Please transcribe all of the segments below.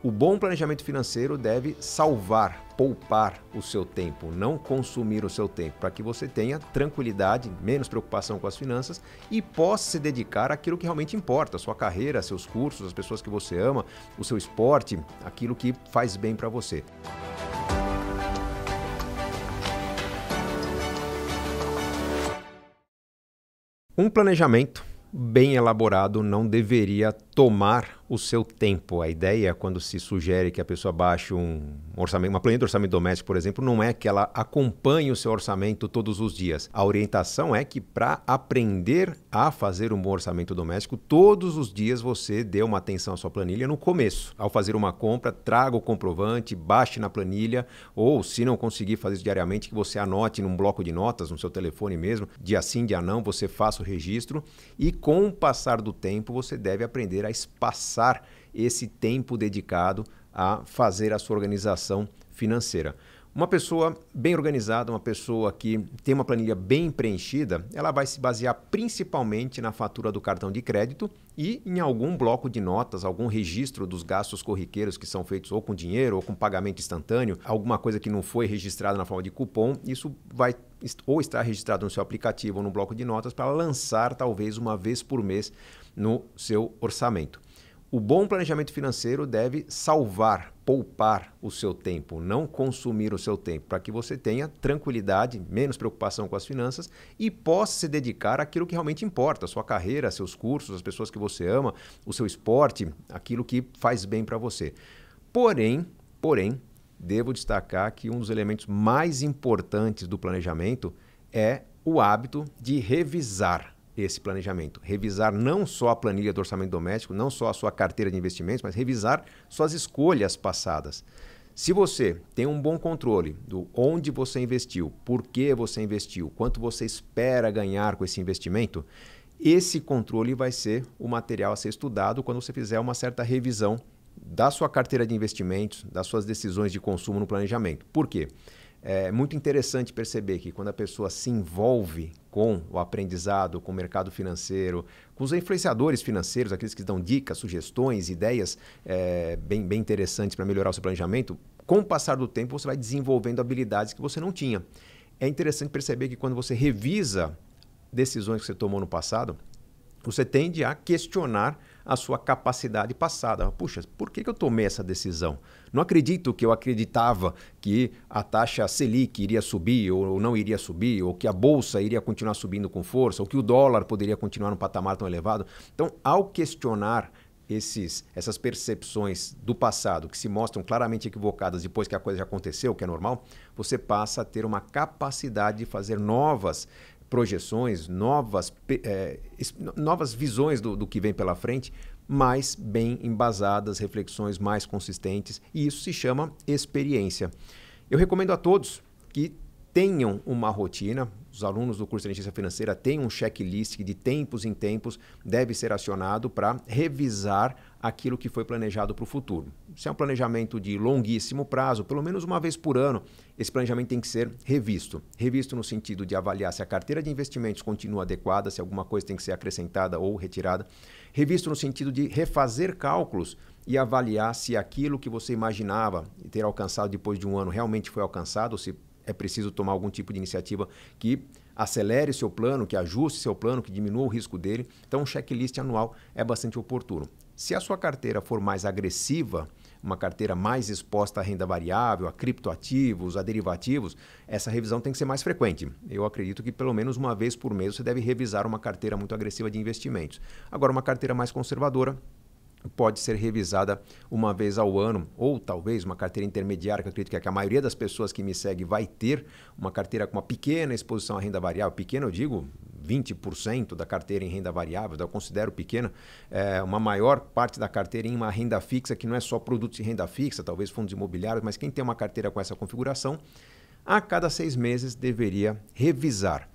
O bom planejamento financeiro deve salvar, poupar o seu tempo, não consumir o seu tempo, para que você tenha tranquilidade, menos preocupação com as finanças e possa se dedicar àquilo que realmente importa, sua carreira, seus cursos, as pessoas que você ama, o seu esporte, aquilo que faz bem para você. Um planejamento bem elaborado não deveria tomar o seu tempo. A ideia, é quando se sugere que a pessoa baixe um orçamento, uma planilha de orçamento doméstico, por exemplo, não é que ela acompanhe o seu orçamento todos os dias. A orientação é que para aprender a fazer um bom orçamento doméstico, todos os dias você dê uma atenção à sua planilha no começo. Ao fazer uma compra, traga o comprovante, baixe na planilha, ou se não conseguir fazer isso diariamente, que você anote num bloco de notas, no seu telefone mesmo, dia sim, dia não, você faça o registro e com o passar do tempo você deve aprender a espaçar passar esse tempo dedicado a fazer a sua organização financeira. Uma pessoa bem organizada, uma pessoa que tem uma planilha bem preenchida, ela vai se basear principalmente na fatura do cartão de crédito e em algum bloco de notas, algum registro dos gastos corriqueiros que são feitos ou com dinheiro ou com pagamento instantâneo, alguma coisa que não foi registrada na forma de cupom, isso vai ou estar registrado no seu aplicativo ou no bloco de notas para lançar talvez uma vez por mês no seu orçamento. O bom planejamento financeiro deve salvar, poupar o seu tempo, não consumir o seu tempo, para que você tenha tranquilidade, menos preocupação com as finanças e possa se dedicar àquilo que realmente importa, sua carreira, seus cursos, as pessoas que você ama, o seu esporte, aquilo que faz bem para você. Porém, porém, devo destacar que um dos elementos mais importantes do planejamento é o hábito de revisar esse planejamento. Revisar não só a planilha do orçamento doméstico, não só a sua carteira de investimentos, mas revisar suas escolhas passadas. Se você tem um bom controle do onde você investiu, por que você investiu, quanto você espera ganhar com esse investimento, esse controle vai ser o material a ser estudado quando você fizer uma certa revisão da sua carteira de investimentos, das suas decisões de consumo no planejamento. Por quê? é muito interessante perceber que quando a pessoa se envolve com o aprendizado, com o mercado financeiro, com os influenciadores financeiros, aqueles que dão dicas, sugestões, ideias é, bem, bem interessantes para melhorar o seu planejamento, com o passar do tempo você vai desenvolvendo habilidades que você não tinha. É interessante perceber que quando você revisa decisões que você tomou no passado, você tende a questionar a sua capacidade passada. Puxa, por que, eu tomei essa decisão? Não acredito que eu acreditava que a taxa Selic iria subir ou não iria subir, ou que a bolsa iria continuar subindo com força, ou que o dólar poderia continuar num patamar tão elevado. Então, ao questionar esses, essas percepções do passado que se mostram claramente equivocadas depois que a coisa já aconteceu, que é normal, você passa a ter uma capacidade de fazer novas projeções, novas, é, novas visões do, do que vem pela frente, mais bem embasadas, reflexões mais consistentes, e isso se chama experiência. Eu recomendo a todos que tenham uma rotina, os alunos do curso de inteligência financeira têm um checklist que de tempos em tempos deve ser acionado para revisar aquilo que foi planejado para o futuro. Se é um planejamento de longuíssimo prazo, pelo menos uma vez por ano, esse planejamento tem que ser revisto. Revisto no sentido de avaliar se a carteira de investimentos continua adequada, se alguma coisa tem que ser acrescentada ou retirada. Revisto no sentido de refazer cálculos e avaliar se aquilo que você imaginava ter alcançado depois de um ano realmente foi alcançado, ou se é preciso tomar algum tipo de iniciativa que acelere seu plano, que ajuste seu plano, que diminua o risco dele. Então, um checklist anual é bastante oportuno. Se a sua carteira for mais agressiva, uma carteira mais exposta à renda variável, a criptoativos, a derivativos, essa revisão tem que ser mais frequente. Eu acredito que pelo menos uma vez por mês você deve revisar uma carteira muito agressiva de investimentos. Agora, uma carteira mais conservadora, pode ser revisada uma vez ao ano, ou talvez uma carteira intermediária, que eu acredito é que a maioria das pessoas que me segue vai ter uma carteira com uma pequena exposição à renda variável. Pequena, eu digo 20% da carteira em renda variável, eu considero pequena, é, uma maior parte da carteira em uma renda fixa, que não é só produtos de renda fixa, talvez fundos imobiliários, mas quem tem uma carteira com essa configuração, a cada seis meses deveria revisar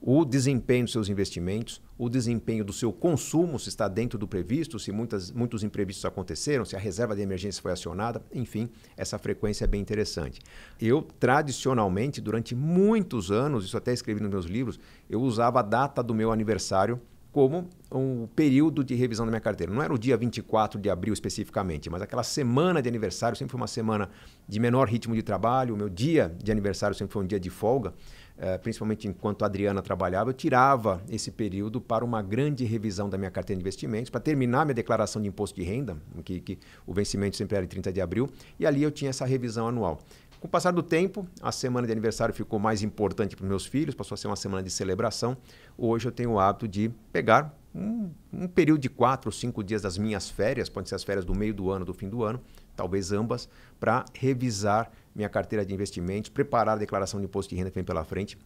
o desempenho dos seus investimentos, o desempenho do seu consumo, se está dentro do previsto, se muitas, muitos imprevistos aconteceram, se a reserva de emergência foi acionada, enfim, essa frequência é bem interessante. Eu, tradicionalmente, durante muitos anos, isso até escrevi nos meus livros, eu usava a data do meu aniversário como um período de revisão da minha carteira. Não era o dia 24 de abril especificamente, mas aquela semana de aniversário sempre foi uma semana de menor ritmo de trabalho. O meu dia de aniversário sempre foi um dia de folga, eh, principalmente enquanto a Adriana trabalhava. Eu tirava esse período para uma grande revisão da minha carteira de investimentos, para terminar minha declaração de imposto de renda, que, que o vencimento sempre era em 30 de abril, e ali eu tinha essa revisão anual. Com o passar do tempo, a semana de aniversário ficou mais importante para os meus filhos, passou a ser uma semana de celebração. Hoje eu tenho o hábito de pegar um, um período de quatro ou cinco dias das minhas férias, pode ser as férias do meio do ano, do fim do ano, talvez ambas, para revisar minha carteira de investimentos, preparar a declaração de imposto de renda que vem pela frente,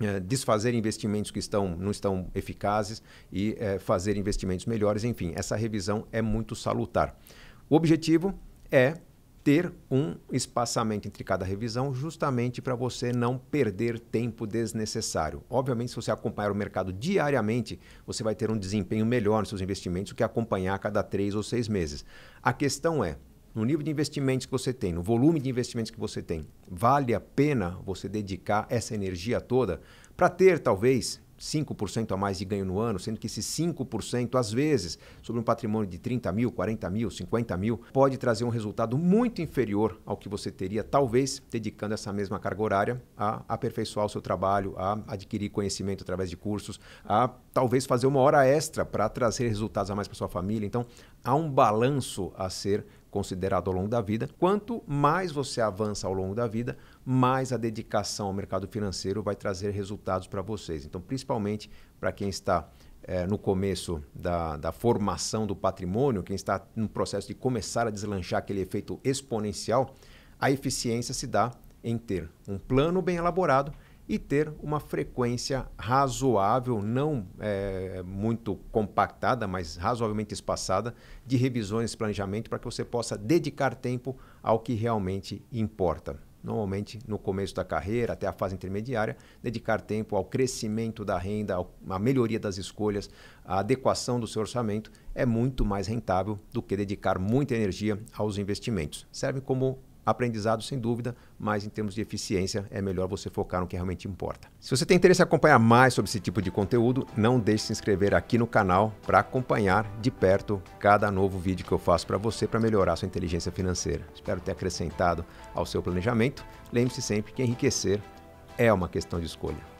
eh, desfazer investimentos que estão, não estão eficazes e é, fazer investimentos melhores. Enfim, essa revisão é muito salutar. O objetivo é ter um espaçamento entre cada revisão, justamente para você não perder tempo desnecessário. Obviamente, se você acompanhar o mercado diariamente, você vai ter um desempenho melhor nos seus investimentos do que acompanhar a cada três ou seis meses. A questão é, no nível de investimentos que você tem, no volume de investimentos que você tem, vale a pena você dedicar essa energia toda para ter, talvez, 5% a mais de ganho no ano, sendo que esse 5%, às vezes, sobre um patrimônio de 30 mil, 40 mil, 50 mil, pode trazer um resultado muito inferior ao que você teria, talvez, dedicando essa mesma carga horária a aperfeiçoar o seu trabalho, a adquirir conhecimento através de cursos, a talvez fazer uma hora extra para trazer resultados a mais para sua família. Então, há um balanço a ser considerado ao longo da vida. Quanto mais você avança ao longo da vida, mais a dedicação ao mercado financeiro vai trazer resultados para vocês. Então, principalmente para quem está é, no começo da, da, formação do patrimônio, quem está no processo de começar a deslanchar aquele efeito exponencial, a eficiência se dá em ter um plano bem elaborado e ter uma frequência razoável, não é, muito compactada, mas razoavelmente espaçada, de revisões e planejamento para que você possa dedicar tempo ao que realmente importa. Normalmente, no começo da carreira, até a fase intermediária, dedicar tempo ao crescimento da renda, à melhoria das escolhas, à adequação do seu orçamento, é muito mais rentável do que dedicar muita energia aos investimentos. Serve como Aprendizado, sem dúvida, mas em termos de eficiência, é melhor você focar no que realmente importa. Se você tem interesse em acompanhar mais sobre esse tipo de conteúdo, não deixe de se inscrever aqui no canal para acompanhar de perto cada novo vídeo que eu faço para você para melhorar sua inteligência financeira. Espero ter acrescentado ao seu planejamento. Lembre-se sempre que enriquecer é uma questão de escolha.